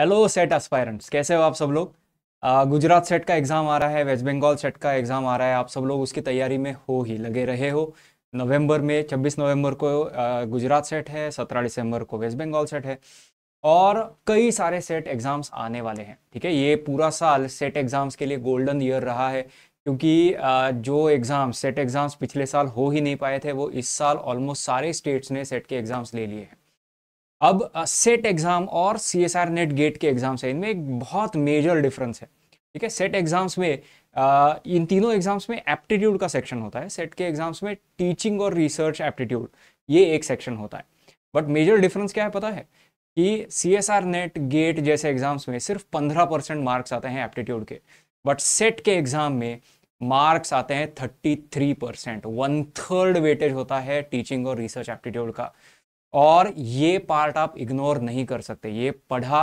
Hello set aspirants कैसे हो आप सब लोग गुजरात सेट का एग्ज़ाम आ रहा है वेस्ट बंगाल सेट का एग्ज़ाम आ रहा है आप सब लोग उसकी तैयारी में हो ही लगे रहे हो नवंबर में 26 नवंबर को गुजरात सेट है 17 दिसंबर को वेस्ट बंगाल सेट है और कई सारे सेट एग्ज़ाम्स आने वाले हैं ठीक है ये पूरा साल सेट एग्ज़ाम्स के लिए गोल्डन ईयर रहा है क्योंकि जो एग्ज़ाम सेट एग्ज़ाम्स पिछले साल हो ही नहीं पाए थे वो इस साल ऑलमोस्ट सारे स्टेट्स ने सेट के एग्ज़ाम्स ले लिए हैं अब सेट एग्ज़ाम और C S R NET GATE के एग्ज़ाम्स है इनमें एक बहुत मेजर डिफरेंस है ठीक है सेट एग्ज़ाम्स में आ, इन तीनों एग्ज़ाम्स में एप्टीट्यूड का सेक्शन होता है सेट के एग्ज़ाम्स में टीचिंग और रिसर्च एप्टीट्यूड ये एक सेक्शन होता है बट मेजर डिफरेंस क्या है पता है कि C S R NET GATE जैसे एग्ज़ाम्स में सिर्फ पंद्रह परसेंट मार्क्स आते हैं एप्टीट्यूड के बट सेट के एग्ज़ाम में मार्क्स आते हैं thirty three percent one third weightage होता है टीचिंग और रिसर्च एप्टीट्यूड का और ये पार्ट आप इग्नोर नहीं कर सकते ये पढ़ा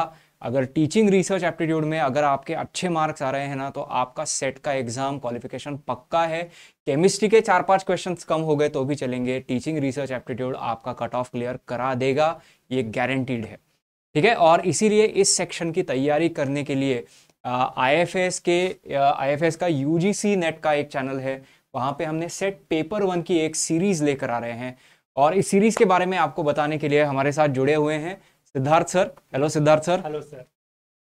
अगर टीचिंग रिसर्च एप्टीट्यूड में अगर आपके अच्छे मार्क्स आ रहे हैं ना तो आपका सेट का एग्जाम क्वालिफिकेशन पक्का है केमिस्ट्री के चार पांच क्वेश्चंस कम हो गए तो भी चलेंगे टीचिंग रिसर्च एप्टीट्यूड आपका कट ऑफ क्लियर करा देगा ये गारंटीड है ठीक है और इसीलिए इस सेक्शन की तैयारी करने के लिए आई एफ एस के आई एफ एस का यू नेट का एक चैनल है वहाँ पे हमने सेट पेपर वन की एक सीरीज लेकर आ रहे हैं और इस सीरीज के बारे में आपको बताने के लिए हमारे साथ जुड़े हुए हैं Siddharth sir hello Siddharth sir hello sir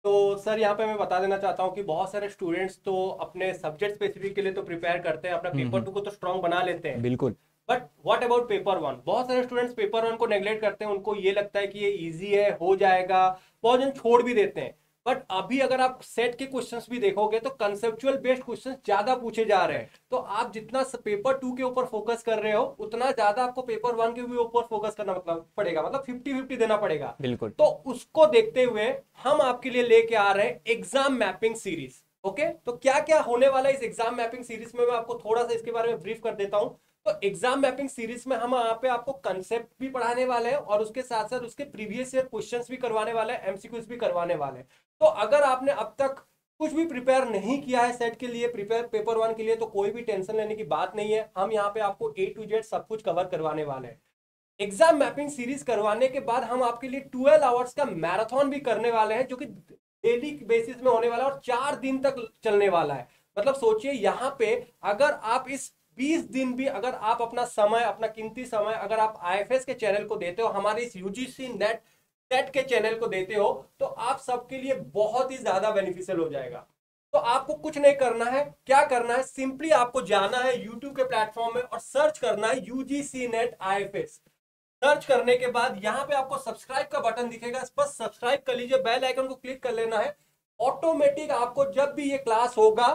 तो सर यहाँ पे मैं बता देना चाहता हूँ कि बहुत सारे स्टूडेंट्स तो अपने सब्जेक्ट स्पेसिफिक के लिए तो प्रिपेयर करते हैं अपना पेपर हम्म, टू हम्म। को तो स्ट्रॉन्ग बना लेते हैं बिल्कुल but what about paper one बहुत सारे स्टूडेंट्स पेपर वन को नेग्लेक्ट करते हैं उनको ये लगता है कि ये इजी है हो जाएगा बहुत जन छोड़ भी देते हैं बट अभी अगर आप सेट के क्वेश्चंस भी देखोगे तो कंसेप्चुअल बेस्ड क्वेश्चंस ज्यादा पूछे जा रहे हैं तो आप जितना पेपर टू के ऊपर फोकस कर रहे हो उतना ज्यादा आपको पेपर वन के ऊपर फोकस करना मतलब पड़ेगा मतलब फिफ्टी फिफ्टी देना पड़ेगा बिल्कुल तो उसको देखते हुए हम आपके लिए लेके आ रहे हैं एग्जाम मैपिंग सीरीज ओके तो क्या क्या होने वाला है इस एग्जाम मैपिंग सीरीज में मैं आपको थोड़ा सा इसके बारे में ब्रीफ कर देता हूँ तो एग्जाम मैपिंग सीरीज में हम यहाँ पे आपको कंसेप्ट भी पढ़ाने वाले हैं और उसके साथ साथ उसके प्रीवियस ईयर क्वेश्चंस भी करवाने वाले हैं एमसीक्यूज भी करवाने वाले हैं तो अगर आपने अब तक कुछ भी प्रिपेयर नहीं किया है सेट के लिए प्रिपेयर पेपर वन के लिए तो कोई भी टेंशन लेने की बात नहीं है हम यहाँ पे आपको ए टू जेड सब कुछ कवर करवाने वाले हैं एग्जाम मैपिंग सीरीज करवाने के बाद हम आपके लिए ट्वेल्व आवर्स का मैराथन भी करने वाले हैं जो कि डेली बेसिस में होने वाला है और चार दिन तक चलने वाला है मतलब सोचिए यहाँ पे अगर आप इस बीस दिन भी अगर आप अपना समय अपना कीमती समय अगर आप आई के चैनल को देते हो हमारे इस यूजीसी नेट नेट के चैनल को देते हो तो आप सबके लिए बहुत ही ज्यादा बेनिफिशियल हो जाएगा तो आपको कुछ नहीं करना है क्या करना है सिंपली आपको जाना है यूट्यूब के प्लेटफॉर्म में और सर्च करना है यूजीसी नेट आई सर्च करने के बाद यहाँ पे आपको सब्सक्राइब का बटन दिखेगा बस सब्सक्राइब कर लीजिए बेल आइकन को क्लिक कर लेना है ऑटोमेटिक आपको जब भी ये क्लास होगा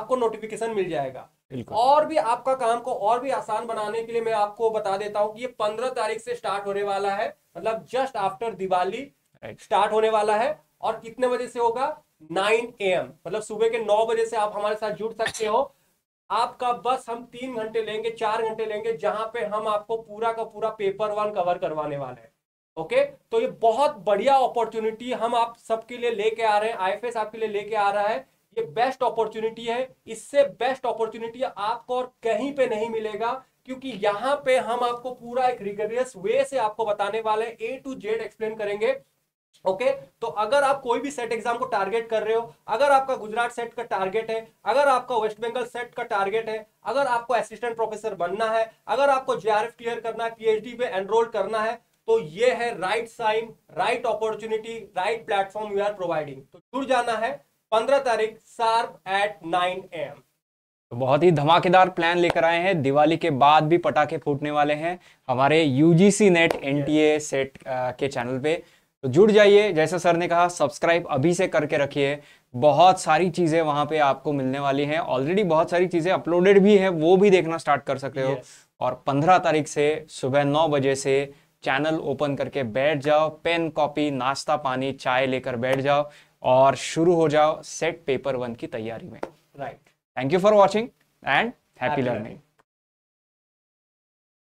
आपको नोटिफिकेशन मिल जाएगा और भी आपका काम को और भी आसान बनाने के लिए मैं आपको बता देता हूँ कि ये पंद्रह तारीख से स्टार्ट होने वाला है मतलब जस्ट आफ्टर दिवाली स्टार्ट होने वाला है और कितने बजे से होगा नाइन ए एम मतलब सुबह के नौ बजे से आप हमारे साथ जुड़ सकते हो आपका बस हम तीन घंटे लेंगे चार घंटे लेंगे जहां पे हम आपको पूरा का पूरा पेपर वन कवर करवाने वाले हैं ओके तो ये बहुत बढ़िया अपॉर्चुनिटी हम आप सबके लिए लेके आ रहे हैं आईएफएस आपके लिए लेके आ रहा है ये बेस्ट अपॉर्चुनिटी है इससे बेस्ट अपॉर्चुनिटी आपको और कहीं पे नहीं मिलेगा क्योंकि यहां पे हम आपको पूरा एक रिगरियस वे से आपको बताने वाले ए टू जेड एक्सप्लेन करेंगे ओके okay? तो अगर आप कोई भी सेट एग्जाम को टारगेट कर रहे हो अगर आपका गुजरात सेट का टारगेट है अगर आपका वेस्ट बंगाल सेट का टारगेट है अगर आपको असिस्टेंट प्रोफेसर बनना है अगर आपको जेआरएफ क्लियर करना है पीएचडी में एनरोल करना है तो ये है right sign right opportunity right platform you are providing तो जुड़ जाना है पंद्रह तारीख शार्प एट नाइन एम तो बहुत ही धमाकेदार प्लान लेकर आए हैं दिवाली के बाद भी पटाखे फूटने वाले हैं हमारे यूजीसी नेट एनटीए सेट के चैनल पे तो जुड़ जाइए जैसा सर ने कहा सब्सक्राइब अभी से करके रखिए बहुत सारी चीज़ें वहां पे आपको मिलने वाली हैं ऑलरेडी बहुत सारी चीज़ें अपलोडेड भी है वो भी देखना स्टार्ट कर सकते हो और पंद्रह तारीख से सुबह नौ बजे से चैनल ओपन करके बैठ जाओ पेन कॉपी नाश्ता पानी चाय लेकर बैठ जाओ और शुरू हो जाओ सेट पेपर वन की तैयारी में right thank you for watching and happy learning